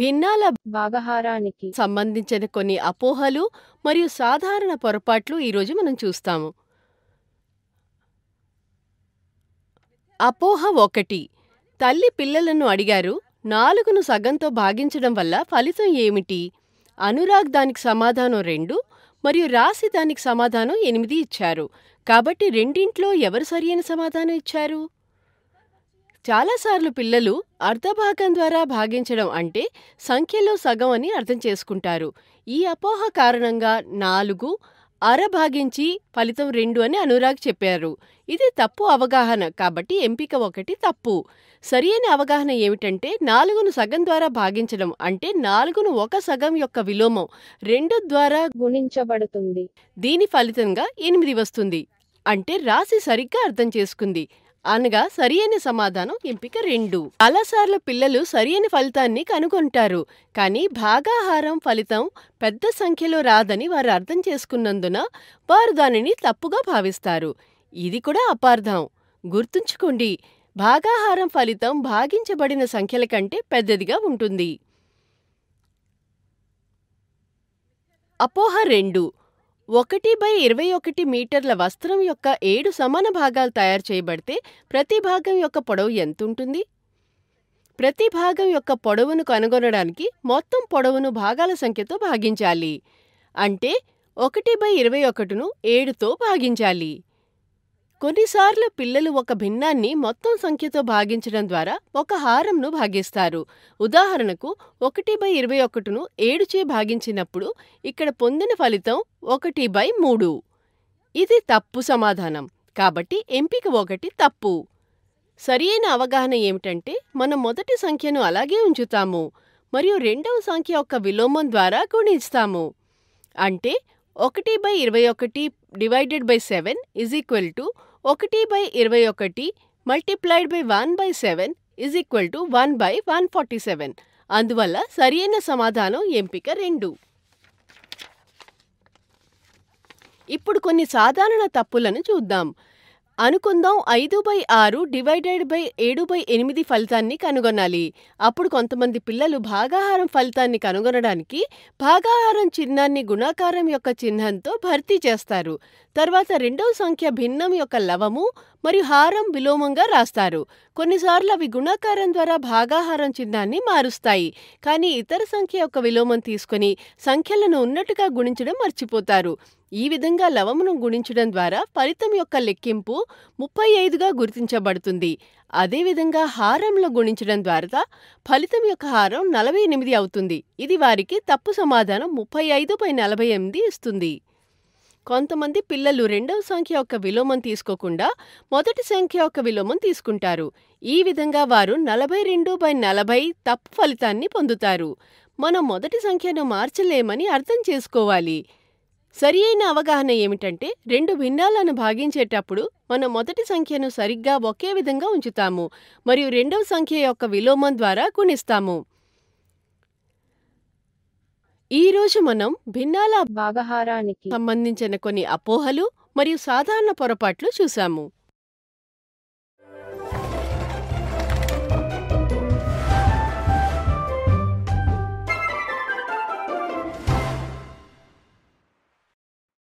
భిన్నాల భాగహారానికి సంబంధించిన కొన్ని అపోహలు మరియు సాధారణ పొరపాట్లు ఈరోజు మనం చూస్తాము అపోహ ఒకటి తల్లి పిల్లలను అడిగారు నాలుగును సగంతో భాగించడం వల్ల ఫలితం ఏమిటి అనురాగ్ దానికి సమాధానం రెండు మరియు రాశి దానికి సమాధానం ఎనిమిది ఇచ్చారు కాబట్టి రెండింట్లో ఎవరు సరియైన సమాధానం ఇచ్చారు చాలాసార్లు పిల్లలు అర్ధభాగం ద్వారా భాగించడం అంటే సంఖ్యలో సగం అని అర్థం చేసుకుంటారు ఈ అపోహ కారణంగా నాలుగు అర భాగించి ఫలితం రెండు అని అనురాగ్ చెప్పారు ఇది తప్పు అవగాహన కాబట్టి ఎంపిక ఒకటి తప్పు సరియైన అవగాహన ఏమిటంటే నాలుగును సగం ద్వారా భాగించడం అంటే నాలుగును ఒక సగం యొక్క విలోమం రెండు ద్వారా గుణించబడుతుంది దీని ఫలితంగా ఎనిమిది వస్తుంది అంటే రాసి సరిగ్గా అర్థం చేసుకుంది అనగా సరియైన సమాధానం ఎంపిక రెండు చాలాసార్లు పిల్లలు సరియైన ఫలితాన్ని కనుగొంటారు కానీ భాగాహారం ఫలితం పెద్ద సంఖ్యలో రాదని వారు అర్థం చేసుకున్నందున వారు దానిని తప్పుగా భావిస్తారు ఇది కూడా అపార్థం గుర్తుంచుకోండి భాగాహారం ఫలితం భాగించబడిన సంఖ్యల కంటే పెద్దదిగా ఉంటుంది అపోహ రెండు ఒకటి బై ఇరవై ఒకటి మీటర్ల వస్త్రం యొక్క ఏడు సమాన భాగాలు తయారు చేయబడితే ప్రతి భాగం యొక్క పొడవు ఎంతుంటుంది ప్రతి భాగం యొక్క పొడవును కనుగొనడానికి మొత్తం పొడవును భాగాల సంఖ్యతో భాగించాలి అంటే ఒకటి బై ఇరవై ఒకటిను ఏడుతో భాగించాలి కొన్నిసార్లు పిల్లలు ఒక భిన్నాన్ని మొత్తం సంఖ్యతో భాగించడం ద్వారా ఒక హారంను భాగిస్తారు ఉదాహరణకు ఒకటి బై ఇరవై ఒకటిను ఏడుచే భాగించినప్పుడు ఇక్కడ పొందిన ఫలితం ఒకటి బై మూడు ఇది తప్పు సమాధానం కాబట్టి ఎంపిక ఒకటి తప్పు సరియైన అవగాహన ఏమిటంటే మనం మొదటి సంఖ్యను అలాగే ఉంచుతాము మరియు రెండవ సంఖ్య యొక్క విలోమం ద్వారా గుణిస్తాము అంటే ఒకటి బై ఇరవై ఒకటి divided by seven is equal to ఒకటి బై ఇరవై ఒకటి multiplied by one by seven is equal to one by one forty seven అందువల్ల సరియైన సమాధానం ఎంపిక రెండు ఇప్పుడు కొన్ని సాధారణ తప్పులను చూద్దాం అనుకుందాం ఐదు బై ఆరు డివైడెడ్ బై ఏడు బై ఎనిమిది ఫలితాన్ని కనుగొనాలి అప్పుడు కొంతమంది పిల్లలు భాగాహారం ఫలితాన్ని కనుగొనడానికి భాగాహారం చిహ్నాన్ని గుణాకారం యొక్క చిహ్నంతో భర్తీ చేస్తారు తర్వాత రెండవ సంఖ్య భిన్నం యొక్క లవము మరియు హారం విలోమంగా రాస్తారు కొన్నిసార్లు అవి గుణాకారం ద్వారా భాగాహారం చిహ్నాన్ని మారుస్తాయి కానీ ఇతర సంఖ్య యొక్క విలోమం తీసుకుని సంఖ్యలను ఉన్నట్టుగా గుణించడం మర్చిపోతారు ఈ విధంగా లవమును గుణించడం ద్వారా ఫలితం యొక్క లెక్కింపు ముప్పై ఐదుగా గుర్తించబడుతుంది అదేవిధంగా హారంలో గుణించడం ద్వారా ఫలితం యొక్క హారం నలభై ఎనిమిది అవుతుంది ఇది వారికి తప్పు సమాధానం ముప్పై ఐదు పై నలభై ఎనిమిది ఇస్తుంది కొంతమంది పిల్లలు రెండవ సంఖ్య యొక్క విలోమం తీసుకోకుండా మొదటి సంఖ్య యొక్క విలోమం తీసుకుంటారు ఈ విధంగా వారు నలభై రెండు బై నలభై తప్పు ఫలితాన్ని పొందుతారు మనం మొదటి సంఖ్యను మార్చలేమని అర్థం చేసుకోవాలి సరి అయిన అవగాహన ఏమిటంటే రెండు భిన్నాలను భాగించేటప్పుడు మనం మొదటి సంఖ్యను సరిగ్గా ఒకే విధంగా ఉంచుతాము మరియు రెండవ సంఖ్య యొక్క విలోమం ద్వారా గుణిస్తాము ఈ రోజు మనం భిన్నాల భాగహారానికి సంబంధించిన కొన్ని అపోహలు మరియు సాధారణ పొరపాట్లు చూశాము